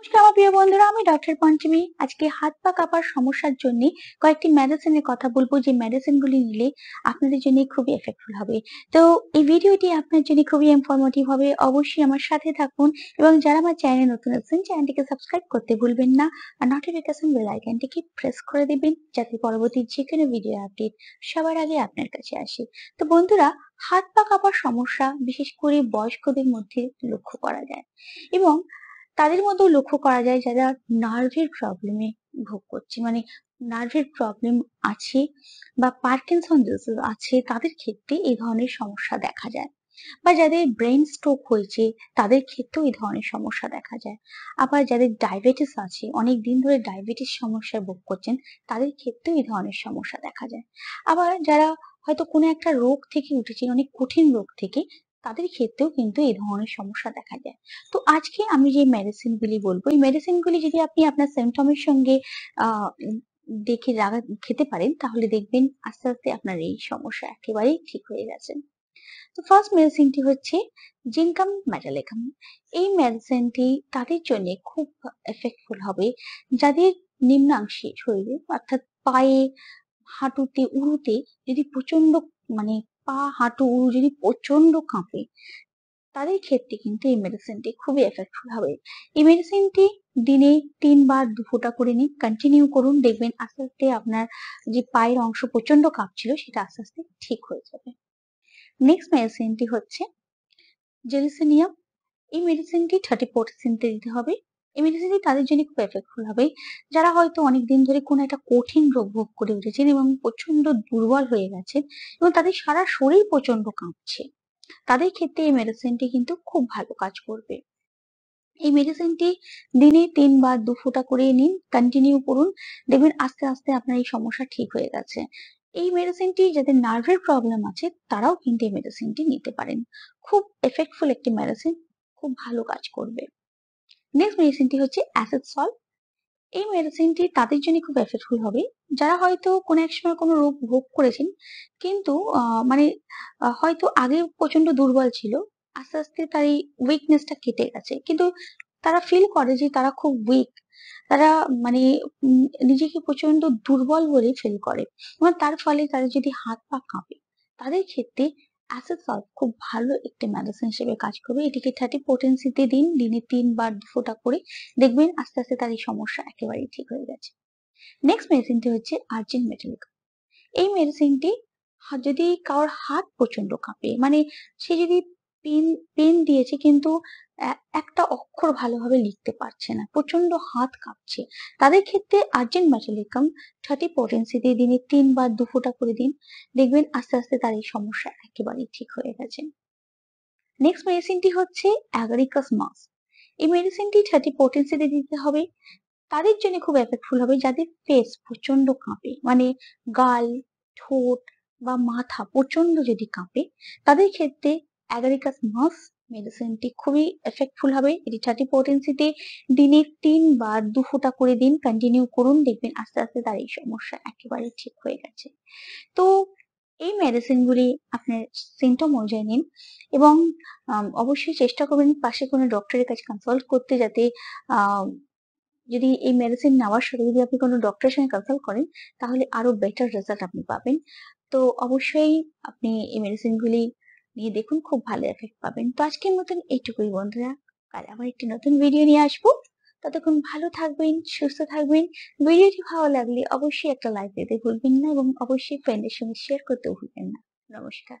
নমস্কার আমার প্রিয় বন্ধুরা আমি ডক্টর পঞ্চমী আজকে হাত পা কাঁপার সমস্যার জন্য কয়েকটি মেডিসিনের কথা বলবো যে মেডিসিনগুলি নিলে আপনাদের জন্য খুবই এফেক্টফুল হবে তো এই ভিডিওটি আপনার জন্য খুবই ইনফরমেটিভ হবে অবশ্যই আমার সাথে থাকুন এবং যারা আমার চ্যানেলে নতুন আছেন চ্যানেলটিকে সাবস্ক্রাইব করতে ভুলবেন না আর নোটিফিকেশন বেল আইকনটিকে প্রেস করে দিবেন যাতে পরবর্তী যে কোনো ভিডিও আপডেট সবার আগে আপনার কাছে আসে তো বন্ধুরা হাত পা কাঁপার সমস্যা বিশেষ করে বয়স্কদের মধ্যে লক্ষ্য করা যায় এবং তাদের মধ্যেও লক্ষ্য করা যায় যারা নার্ভের প্রবলেমে ভোগ করছে মানে নার্ভের প্রবলেম আছে বা পার্কিনসন আছে তাদের ক্ষেত্রে এই ধরনের সমস্যা দেখা যায় বা যাদের ব্রেন স্ট্রোক হয়েছে তাদের ক্ষেত্রেও এই ধরনের সমস্যা দেখা যায় আবার যাদের ডায়াবেটিস আছে অনেক দিন ধরে ডায়াবেটিস সমস্যায় ভোগ করছেন তাদের ক্ষেত্রেও এই ধরনের সমস্যা দেখা যায় আবার যারা হয়তো কোনো একটা রোগ থেকে উঠেছে অনেক কঠিন রোগ থেকে তাদের ক্ষেত্রেও কিন্তু এই ধরনের সমস্যা দেখা যায় তো আজকে আমি যে মেডিসিনগুলি বলবো এই মেডিসিনগুলি যদি আপনি আপনার সিমটমের সঙ্গে দেখে লাগা খেতে পারেন তাহলে দেখবেন আস্তে আস্তে আপনার এই সমস্যা একেবারেই ঠিক হয়ে গেছে তো ফার্স্ট মেডিসিনটি হচ্ছে জিঙ্কাম ম্যাটালেকাম এই মেডিসিনটি তাদের জন্য খুব এফেক্টফুল হবে যাদের নিম্নাংশে শরীরে অর্থাৎ পায়ে হাঁটুতে উড়ুতে যদি প্রচন্ড মানে পা হাঁটু যদি প্রচন্ড কাঁপে তাদের ক্ষেত্রে কিন্তু এই মেডিসিনটি খুবই এফেক্টফুল হবে এই মেডিসিনটি দিনে তিনবার দু ফোঁটা করে নিন কন্টিনিউ করুন দেখবেন আস্তে আস্তে আপনার যে পায়ের অংশ প্রচন্ড কাঁপছিল সেটা আস্তে আস্তে ঠিক হয়ে যাবে নেক্সট মেডিসিনটি হচ্ছে জেলিসিনিয়াম এই মেডিসিনটি থার্টি পার্সেন্টে দিতে হবে ইমিউনিটি তাদের জন্য খুব এফেক্টফুল হবে যারা হয়তো অনেক দিন ধরে কোনো একটা কঠিন রোগ ভোগ করে উঠেছেন এবং প্রচন্ড দুর্বল হয়ে গেছেন এবং তাদের সারা শরীর প্রচন্ড কাঁপছে তাদের ক্ষেত্রে এই মেডিসিনটি কিন্তু খুব ভালো কাজ করবে এই মেডিসিনটি দিনে তিনবার দু ফুটা করে নিন কন্টিনিউ করুন দেখবেন আস্তে আস্তে আপনার এই সমস্যা ঠিক হয়ে গেছে এই মেডিসিনটি যাদের নার্ভের প্রবলেম আছে তারাও কিন্তু এই মেডিসিনটি নিতে পারেন খুব এফেক্টফুল একটি মেডিসিন খুব ভালো কাজ করবে নেক্সট মেডিসিনটি হচ্ছে অ্যাসিড সল্ট এই মেডিসিনটি তাদের জন্য খুব এফেক্টফুল হবে যারা হয়তো কোনো এক সময় কোনো রোগ ভোগ করেছেন কিন্তু মানে হয়তো আগে প্রচন্ড দুর্বল ছিল আস্তে আস্তে তার এই উইকনেসটা কেটে গেছে কিন্তু তারা ফিল করে যে তারা খুব উইক তারা মানে নিজেকে প্রচন্ড দুর্বল বলে ফিল করে এবং তার ফলে তারা যদি হাত পা কাঁপে তাদের ক্ষেত্রে অ্যাসেসল খুব ভালো একটি মেডিসিন হিসেবে কাজ করবে এটিকে থার্টি পোটেন্সিতে দিন দিনে তিনবার দুশোটা করে দেখবেন আস্তে আস্তে তার এই সমস্যা একেবারেই ঠিক হয়ে গেছে নেক্সট মেডিসিনটি হচ্ছে আর্জিন মেটালিক এই মেডিসিনটি যদি কারোর হাত প্রচন্ড কাঁপে মানে সে যদি পেন পেন দিয়েছে কিন্তু একটা অক্ষর ভালোভাবে লিখতে পারছে না প্রচন্ড হাত কাঁপছে তাদের ক্ষেত্রে আর্জেন্ট ম্যাটালিকাম থার্টি পটেন্সি দিয়ে দিনে তিনবার দু ফোঁটা করে দিন দেখবেন আস্তে আস্তে তার এই সমস্যা একেবারেই ঠিক হয়ে গেছে নেক্সট মেডিসিনটি হচ্ছে অ্যাগারিকাস মাস এই মেডিসিনটি থার্টি পটেন্সিতে দিতে হবে তাদের জন্য খুব এফেক্টফুল হবে যাদের ফেস প্রচন্ড কাঁপে মানে গাল ঠোঁট বা মাথা প্রচন্ড যদি কাঁপে তাদের ক্ষেত্রে অ্যাগারিকাস মাস মেডিসিনটি খুবই এফেক্টফুল হবে এটি থার্টি পোটেন্সিতে দিনে তিনবার দু ফোঁটা করে দিন কন্টিনিউ করুন দেখবেন আস্তে আস্তে তার এই সমস্যা একেবারে ঠিক হয়ে গেছে তো এই মেডিসিনগুলি আপনার সিমটম অনুযায়ী নিন এবং অবশ্যই চেষ্টা করবেন পাশে কোনো ডক্টরের কাছে কনসাল্ট করতে যাতে যদি এই মেডিসিন নেওয়ার সাথে যদি আপনি কোনো ডক্টরের সঙ্গে কনসাল্ট করেন তাহলে আরো বেটার রেজাল্ট আপনি পাবেন তো অবশ্যই আপনি এই মেডিসিনগুলি নিয়ে দেখুন খুব ভালো এফেক্ট পাবেন তো আজকের মতন এইটুকুই বন্ধুরা কাল আবার একটি নতুন ভিডিও নিয়ে আসবো ততক্ষণ ভালো থাকবেন সুস্থ থাকবেন ভিডিওটি ভালো লাগলে অবশ্যই একটা লাইক দিতে ভুলবেন না এবং অবশ্যই ফ্রেন্ডের সঙ্গে শেয়ার করতে ভুলবেন না নমস্কার